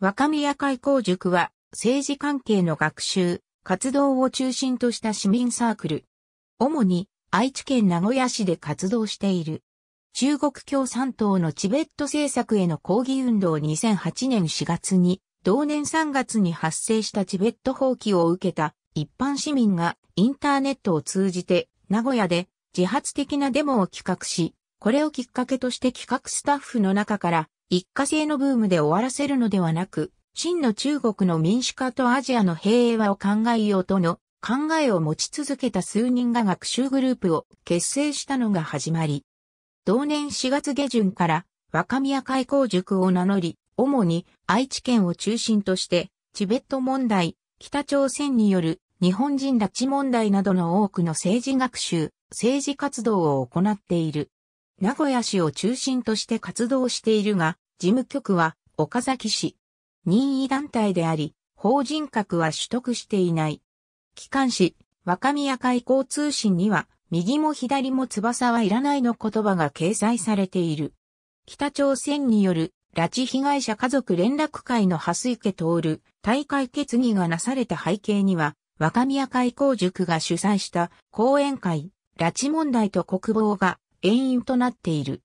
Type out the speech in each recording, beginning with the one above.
若宮会校塾は政治関係の学習、活動を中心とした市民サークル。主に愛知県名古屋市で活動している。中国共産党のチベット政策への抗議運動2008年4月に、同年3月に発生したチベット放棄を受けた一般市民がインターネットを通じて名古屋で自発的なデモを企画し、これをきっかけとして企画スタッフの中から一過性のブームで終わらせるのではなく、真の中国の民主化とアジアの平和を考えようとの考えを持ち続けた数人が学習グループを結成したのが始まり、同年4月下旬から若宮開校塾を名乗り、主に愛知県を中心として、チベット問題、北朝鮮による日本人拉致問題などの多くの政治学習、政治活動を行っている。名古屋市を中心として活動しているが、事務局は岡崎市。任意団体であり、法人格は取得していない。機関紙、若宮海交通信には、右も左も翼はいらないの言葉が掲載されている。北朝鮮による拉致被害者家族連絡会の蓮池徹、大会決議がなされた背景には、若宮海港塾が主催した講演会、拉致問題と国防が原因となっている。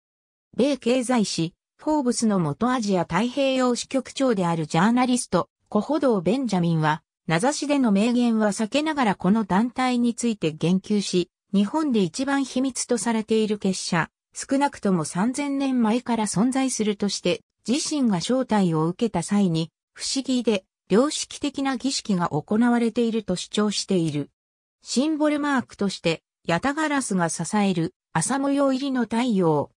米経済誌、フォーブスの元アジア太平洋支局長であるジャーナリスト、コホドー・ベンジャミンは、名指しでの名言は避けながらこの団体について言及し、日本で一番秘密とされている結社、少なくとも3000年前から存在するとして、自身が招待を受けた際に、不思議で良識的な儀式が行われていると主張している。シンボルマークとして、ヤタガラスが支える朝模様入りの太陽。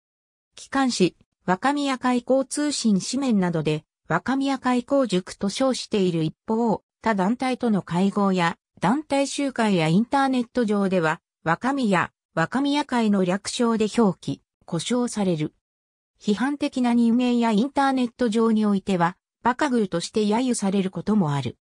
機関紙、若宮開港通信紙面などで、若宮開港塾と称している一方、他団体との会合や、団体集会やインターネット上では、若宮、若宮会の略称で表記、呼称される。批判的な人間やインターネット上においては、バカグーとして揶揄されることもある。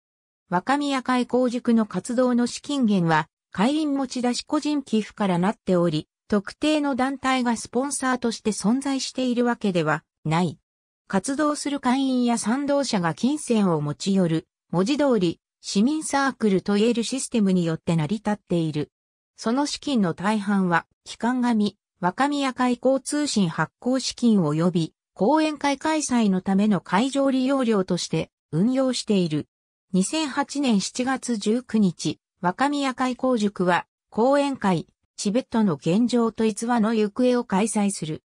若宮会公塾の活動の資金源は、会員持ち出し個人寄付からなっており、特定の団体がスポンサーとして存在しているわけではない。活動する会員や賛同者が金銭を持ち寄る、文字通り、市民サークルと言えるシステムによって成り立っている。その資金の大半は、機関紙、若宮会交通信発行資金及び、講演会開催のための会場利用料として運用している。2008年7月19日、若宮会校塾は、講演会、チベットの現状と逸話の行方を開催する。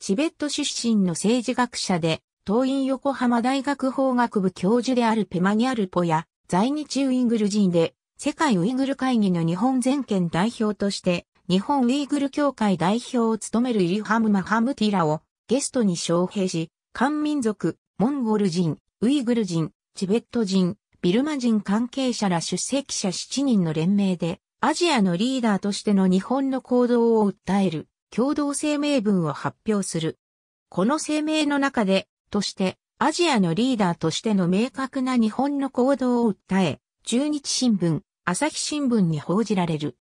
チベット出身の政治学者で、東院横浜大学法学部教授であるペマニアルポや、在日ウイグル人で、世界ウイグル会議の日本全権代表として、日本ウイグル協会代表を務めるイリハム・マハムティラをゲストに招聘し、漢民族、モンゴル人、ウイグル人、チベット人、ビルマ人関係者ら出席者7人の連名で、アジアのリーダーとしての日本の行動を訴える共同声明文を発表する。この声明の中で、として、アジアのリーダーとしての明確な日本の行動を訴え、中日新聞、朝日新聞に報じられる。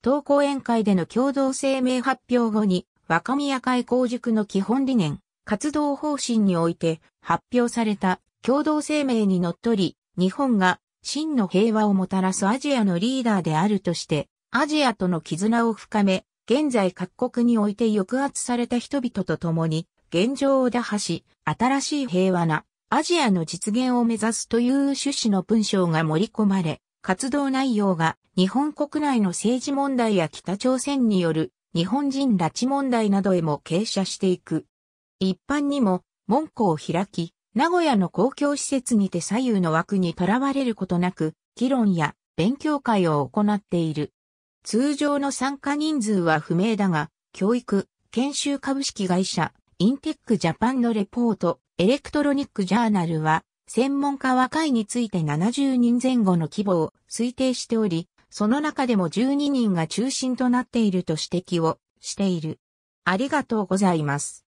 党講演会での共同声明発表後に、若宮会構塾の基本理念、活動方針において発表された共同声明にのっとり、日本が真の平和をもたらすアジアのリーダーであるとして、アジアとの絆を深め、現在各国において抑圧された人々と共に、現状を打破し、新しい平和なアジアの実現を目指すという趣旨の文章が盛り込まれ、活動内容が日本国内の政治問題や北朝鮮による日本人拉致問題などへも傾斜していく。一般にも門戸を開き、名古屋の公共施設にて左右の枠にとらわれることなく、議論や勉強会を行っている。通常の参加人数は不明だが、教育、研修株式会社、インテックジャパンのレポート、エレクトロニックジャーナルは、専門家は会について70人前後の規模を推定しており、その中でも12人が中心となっていると指摘をしている。ありがとうございます。